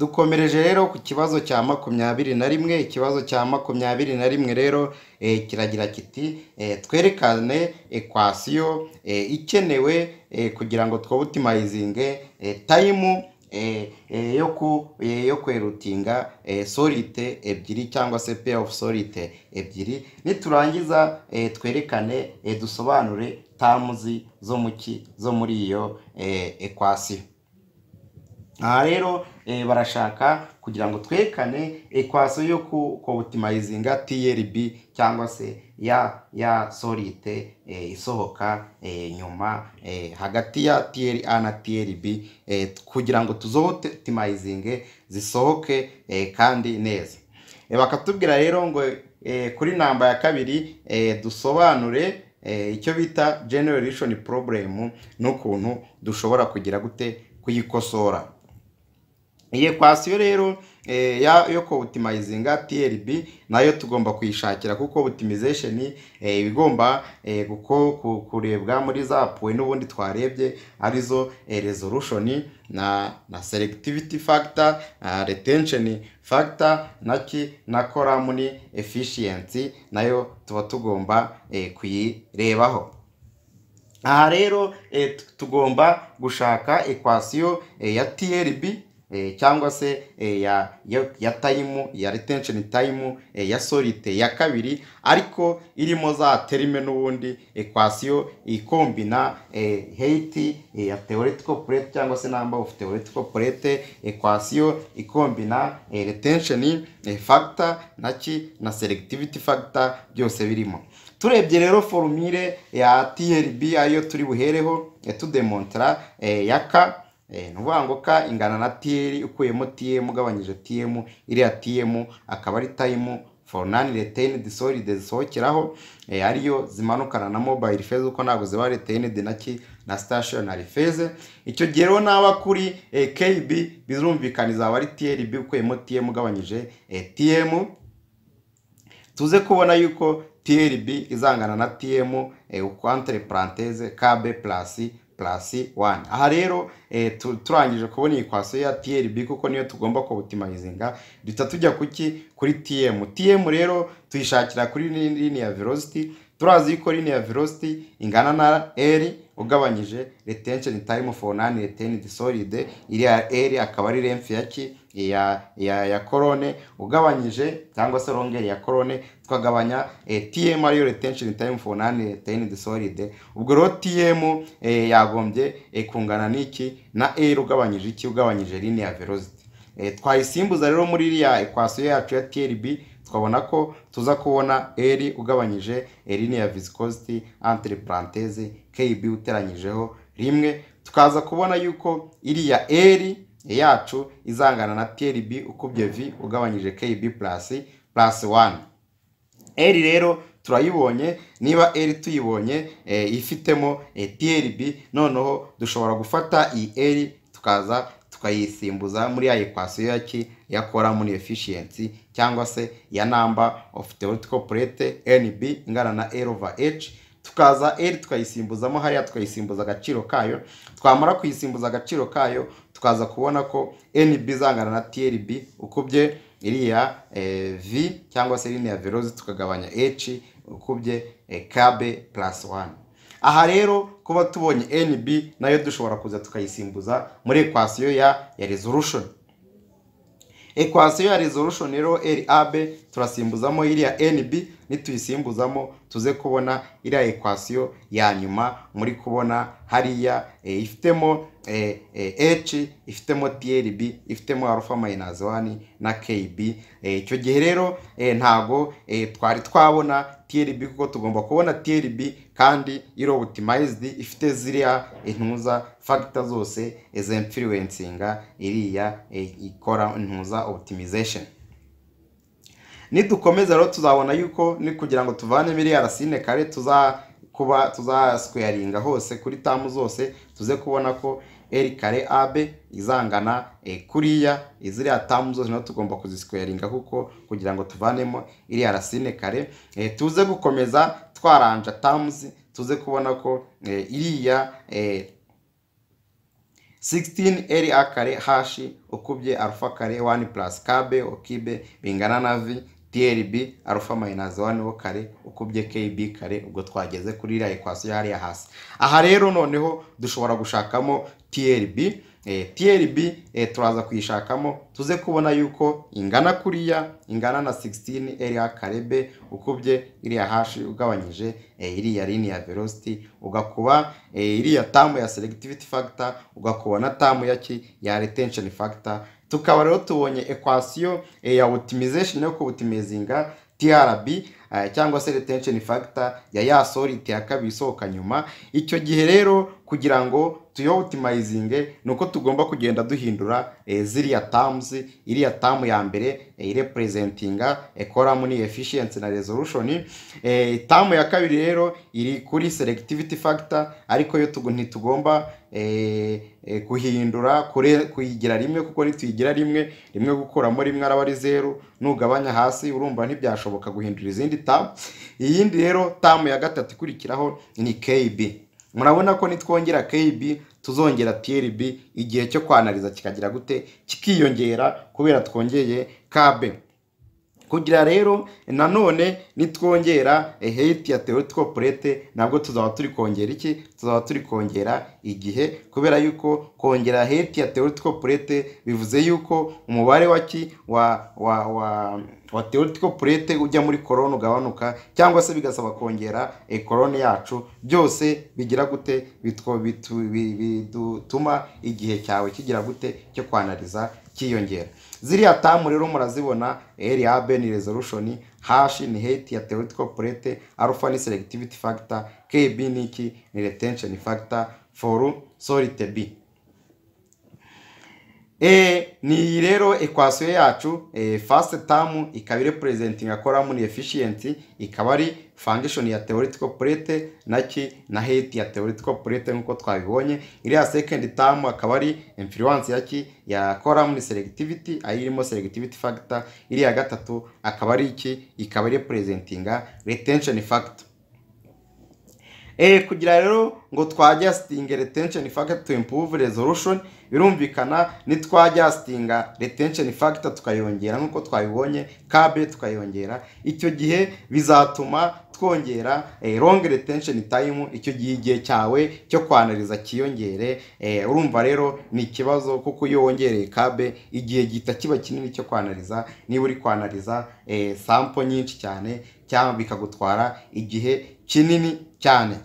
dukomereje rero ku kibazo cya makumyabiri na rimwe ikibazo cya makumyabiri na rimwe rero eh, kiragira kiti eh, twerekane ekwasiyo eh, ikenewe kugira ngo twobutimayizinge tayimu yo kwerutinga sorite ebyiri cyangwa se pe ofu sorite ebyiri niturangiza twerekane dusobanure tamuzi zo mu ki zo muri iyo ekwasiyo aha rero eh, barashaka kugira ngo twerekane ekwasiyo yo ku oputimayizinga TLB cyangwa se ya ya solite eh, isohoka eh, nyuma hagati ya TLA na TLB kugira ngo tuzo zisohoke kandi neza bakatubwira rero ngo kuri namba ya kabiri dusobanure icyo bita generation problem n'ukuntu dushobora kugira gute kuyikosora iyi ekwasiyo rero eh, yo oputimayizinga TLB nayo tugomba kuyishakira kuko oputimizesheni igomba eh, kurebwa muri za puwe n'ubundi twarebye arizo eh, rezorushoni na seregitiviti fagita retensheni fagita na koramuni efishiyensi nayo tuba tugomba kuyirebaho aha rero tugomba gushaka ekwasiyo ya TLB Eh, cyangwa se eh, ya tayimu ya ritensheni tayimu ya eh, solite ya kabiri ariko irimo za terime n'ubundi ekwasiyo ikombina heyiti ya teoretiko purete cyangwa se namba ofu teoretiko purete ekwasiyo ikombina retensheni fagita na ki na seregitiviti fagita byose birimo turebye rero forumire ya trb ariyo turi buhereho tudemontara ya ka Eh, ni ngo ka ingana na tiyeri ukuyemo TM ugabanyije tiyemu iriya tiyemu akaba ari tayimu for nani reteyinidi solide zisohokeraho eh, ariyo zimanukana na mobayiro feza kuko ntabwo ziba reteyinidi naki na Stationary. feze icyo gihe rero naba kuri eh, KB bizumvikana izaba ari TLB ukuyemo TM ugabanyije tiyemu tuze kubona yuko TLB izangana na tiyemu ukwantire puranteze KB+. purasi purasi wani aha rero eh, turangije kubona iyi kwasiyo ya TLB kuko niyo tugomba kubutimayizinga duhita tujya kuki kuri tm tm rero tuyishakira kuri lini ya velocity turazi ko lini ya velocity ingana na r ugabanyije retention time for non retained solid iriya r akaba ari remfi ya ki ya korone ugabanyije cyangwa se rongeri ya korone tukagabanya eh, tm ariyo retention time for non retained solid ubwo rero tm eh, yagombye eh, kungana n'iki na r ugabanyije iki ugabanyije linear velocity twayisimbuza rero muri iriya equation yacu ya trb tukabona ko tuza kubona r ugabanyije linear viscosity entre parenthèse kb uteranyijeho rimwe tukaza kubona yuko iriya r yacu izangana na trb ukubye v ugabanyije kb purasi purasi wani eri rero turayibonye niba eri tuyibonye eh, ifitemo trb eh, noneho dushobora gufata iyi eri tukaza tukayisimbuza muri ya ekwasiyo ya kora muri efficiency cyangwa se ya namba of theoretical plate nb ingana na l over h tukaza eri tukayisimbuzamo hariya tukayisimbuza agaciro kayo twamara kuyisimbuza agaciro kayo tukaza kubona ko NB izangana na TLB ukubye iriya eh, V cyangwa se ririya velozi tukagabanya H ukubye eh, KB plus one aha rero kuba tubonye NB nayo dushobora kuza tukayisimbuza muri ekwasiyo ya ya resolution ekwasiyo ya resolution rero RAB turasimbuzamo iriya NB nituyisimbuzamo tuze kubona iriya ekwasiyo ya nyuma muri kubona hariya eh, ifitemo eh, eh, h ifitemo trb ifitemo alpha minus one na kb icyo gihe rero ntago twari twabona trb kuko tugomba kubona trb kandi iro optimized ifite ziriya intuza factor zose izo influencinga iriya ikora intuza optimization nidukomeza rero tuzabona yuko ni kugira ngo tuvane miliyari sine kare tuza tuzakuba tuzasweyaringa hose kuri tamu zose tuze kubona ko eri kare abe izangana eh, kuriya iziriya tamu zose nazo tugomba kuzisweyaringa kuko kugira ngo tuvanemo iriya rasine kare eh, tuze gukomeza twaranja tamuzi tuze kubona ko eh, iriya 16 eri a kare hashi ukubye alfa kare 1 plus kabe okibe bingana na v drb alpha minus 1 kare ukubye kb kare ubwo twageze kuri iriya equation hariya hasi aha rero noneho dushobora gushakamo trb eh, trb eh, turaza kuyishakamo tuze kubona yuko ingana kuriya ingana na 16 iriya kare b ukubye iriya hashi ugabanyije eh, iriya linear velocity ugakuba eh, iriya tamu ya selectivity factor ugakuba na tamu ya ki ya retention factor tukaba rero tubonye ekwasiyo ya otimization yo kuwutimizinga trb eh, cyangwa se retention factor ya ya ya kabiri isohoka nyuma icyo gihe rero kugira ngo tuyo optimayizinge ni uko tugomba kugenda duhindura eh, ziriya tamuzi iriya tamu ya mbere eh, irepurezentinga ekoramu eh, ni efficiency na resolution tamu ya kabiri rero iri kuri selectivity factor ariko yo ntitugomba guhindura kuyigira rimwe kuko ntituyigira rimwe rimwe gukuramo rimwe araba ari zeru nugabanya hasi urumva ntibyashoboka guhindura izindi tamu iyindi rero tamu ya gatatu ikurikiraho ni keyibi murabona ko nitwongera keyibi tuzongera TLB igihe cyo kwanariza kikagira gute kikiyongera kubera twongeye kabe kugira rero nanone nitwongera heyiti ya teotropurete nabwo tuzaba turi kongera iki tuzaba turi kongera igihe kubera yuko kongera heyiti ya teotropurete bivuze yuko umubare wa ki wa wa wa wa teotropurete ujya muri korone ugabanuka cyangwa se bigasaba kongera e, korone yacu byose bigira gute bituma igihe cyawe kigira gute cyo kwanariza cyiyongera ziriya tamu rero murazibona eri ya resolution hashi ni hate ya theoretical plate alpha ni selectivity factor kb ni iki ni retention factor for solid b E ni iyi rero ekwasiyo yacu e, fasite tamu ikaba iri purezentinga muri efishiyenti ikaba ari fangishoni ya teoretiko purete na ki na heti ya teoretiko purete nk'uko twabibonye iriya sekendi tamu akaba ari infiriwansi ya ki ya koramuni seregitiviti aho irimo seregitiviti fagita iriya gatatu akaba ari iki ikaba iri purezentinga retensheni fagita Eh, kugira rero ngo twajyasitinga retensheni fagita impuvu rezorushoni birumvikana nitwajyasitinga retensheni fagita tukayongera nk'uko twabibonye kabe tukayongera icyo gihe bizatuma twongera longi eh, retensheni tayimu icyo gihe igihe cyawe cyo kwanariza kiyongere eh, urumva rero ni ikibazo kuko iyo wongereye kabe igihe gihita kiba kinini cyo kwanariza niba uri kwanariza sampo nyinshi cyane cyangwa bikagutwara igihe kinini cyane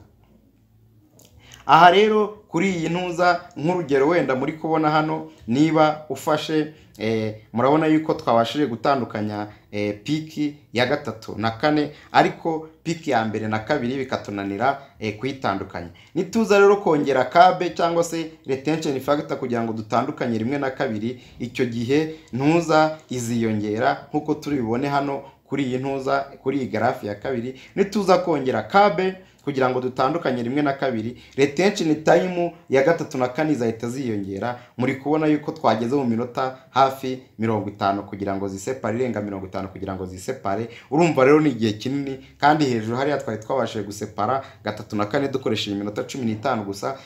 aha rero kuri iyi ntuza nk'urugero wenda muri kubona hano niba ufashe eh, murabona yuko twabashije gutandukanya eh, piki ya gatatu na kane ariko piki ya mbere na kabiri bikatunanira eh, kuyitandukanya nituza rero kongera kabe cyangwa se retensheni fagita kugira ngo dutandukanye rimwe na kabiri icyo gihe ntuza iziyongera nk'uko turi bubone hano kuri iyi ntuza kuri iyi garafi ya kabiri nituza kongera kabe kugira ngo dutandukanye rimwe na kabiri retensheni tayimu ya gatatu na kane zahita ziyongera muri kubona yuko twageze mu minota hafi mirongo itanu kugira ngo zisepare irenga mirongo itanu kugira ngo zisepare urumva rero ni igihe kinini kandi hejuru hariya twari twabashije gusepara gatatu na kane dukoresheje iminota cumi n'itanu gusa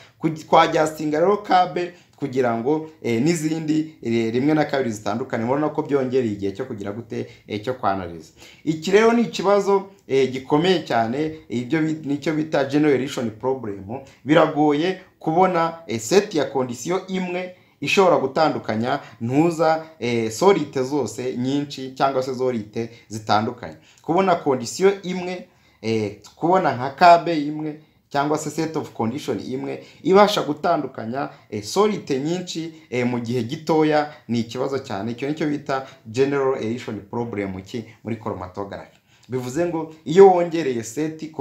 kwa rero kabe kugira ngo eh, n'izindi eh, rimwe na kabiri zitandukanye murabona ko byongereye igihe cyo kugira gute eh, cyo kwanariza iki rero ni ikibazo gikomeye cyane ibyo nicyo bita generation problem biragoye kubona seti ya kondisiyo imwe ishobora gutandukanya ntuza sorite zose nyinshi cyangwa se zorite zitandukanye kubona kondisiyo imwe kubona nka kabe imwe cyangwa se set of condition imwe ibasha gutandukanya eh, solite nyinshi eh, mu gihe gitoya ni ikibazo cyane icyo nicyo bita general edition problem ki muri chromatography bivuze ngo iyo wongereye seti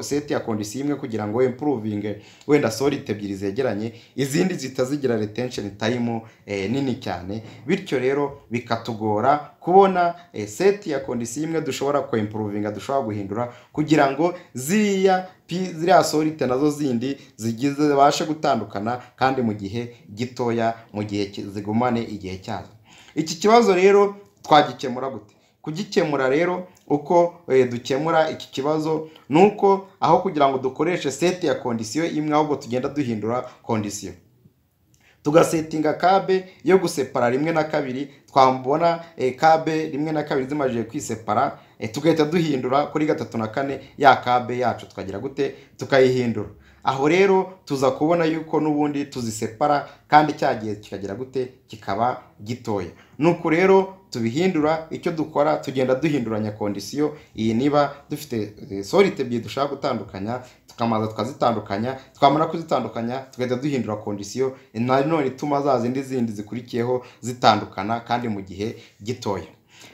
seti ya kondisiyo imwe kugira ngo impuruvinge wenda sorite ebyiri zegeranye izindi zitazigira retensheni tayimu eh, nini cyane bityo rero bikatugora kubona eh, seti ya kondisiyo imwe dushobora kwempuruvinga dushobora guhindura kugira ngo ziriya ziriya sorite nazo zindi zigize zibashe gutandukana kandi mu gihe gitoya mu gihe zigumane igihe cyazo iki kibazo rero twagikemura gute kugikemura rero uko eh, dukemura iki kibazo ni uko aho kugira ngo dukoreshe seti ya kondisiyo imwe ahubwo tugenda duhindura kondisiyo tugasetinga kabe yo gusepara rimwe na kabiri twambona eh, kabe rimwe na kabiri zimajije kwisepara eh, tugahita duhindura kuri gatatu na kane ya kabe yacu twagira gute tukayihindura aho rero tuza kubona yuko n'ubundi tuzisepara kandi cya gihe kikagera gute kikaba gitoya nuko rero tubihindura icyo dukora tugenda duhinduranya kondisiyo iyi niba dufite eh, sorite ebyiri dushaka gutandukanya tukamanza tukazitandukanya twamara kuzitandukanya tugahita duhindura kondisiyo nanone ituma za zindi zindi zikurikiyeho zitandukana kandi mu gihe gitoya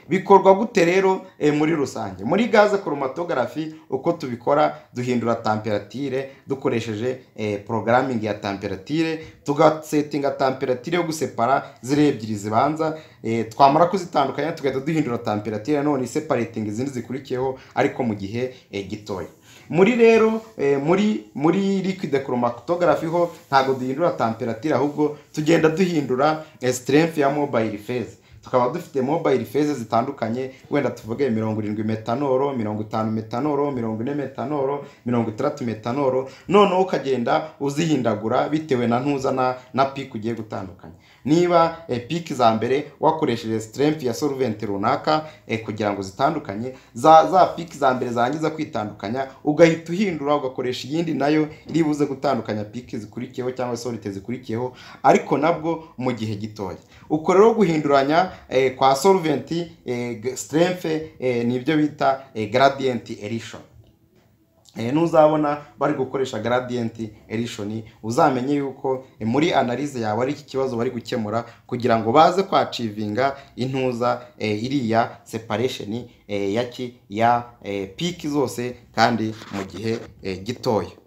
bikorwa gute rero eh, muri rusange muri gaze koromatogarafi uko tubikora duhindura tamperatire dukoresheje eh, porogaramingi ya temperature, tugasetinga tamperatire yo gusepara ziriya ebyiri zibanza eh, twamara kuzitandukanya tugahita duhindura tamperatire none iseparatinga izindi zikurikiyeho ariko mu gihe gitoya muri rero muri muri liquide chromatography ho ntabwo duhindura tamperatire ahubwo tugenda duhindura strength ya mobile phase tukaba dufite mobayiro feza zitandukanye wenda tuvuge mirongo irindwi metanoro mirongo itanu metanoro mirongo ine metanoro mirongo itandatu metanoro noneho ukagenda uzihindagura bitewe na ntuzana na piki ugiye gutandukanya niba eh, piki za mbere wakoresheje siterempu ya solventi runaka eh, kugira ngo zitandukanye za za piki za mbere zangiza kwitandukanya ugahita uhindura ugakoresha iyindi nayo iri buze gutandukanya piki zikurikiyeho cyangwa solite zikurikiyeho ariko nabwo mu gihe gitoya uko rero guhinduranya Eh, kwa solvent eh, strength eh, nibyo bita gradient erection ntuzabona bari gukoresha gradient erection uzamenye yuko muri analize yawe ari iki kibazo bari gukemura kugira ngo baze kwacivinga intuza iriya separation yaki ya piki zose kandi mu gihe gitoya